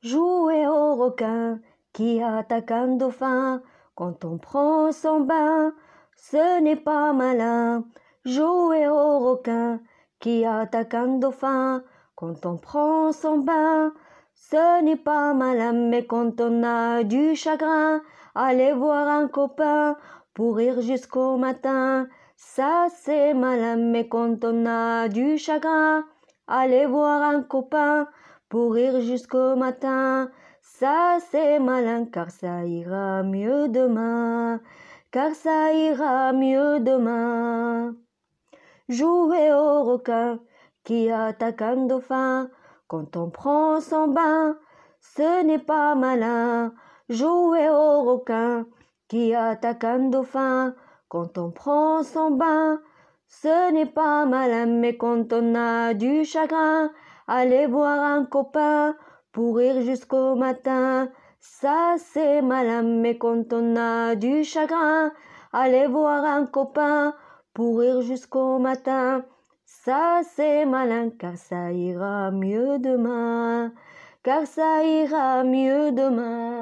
Jouer au requin qui attaque un dauphin. Quand on prend son bain, ce n'est pas malin. Jouer au requin qui attaque un dauphin. Quand on prend son bain, ce n'est pas malin. Mais quand on a du chagrin, aller voir un copain pour rire jusqu'au matin. Ça c'est malin, mais quand on a du chagrin, aller voir un copain pour rire jusqu'au matin. Ça c'est malin car ça ira mieux demain, car ça ira mieux demain. Jouer au requin qui attaque un dauphin quand on prend son bain, ce n'est pas malin. Jouer au requin qui attaque un dauphin quand on prend son bain, ce n'est pas malin, mais quand on a du chagrin, Aller voir un copain pour rire jusqu'au matin. Ça c'est malin, mais quand on a du chagrin, aller voir un copain pour rire jusqu'au matin. Ça c'est malin, car ça ira mieux demain, car ça ira mieux demain.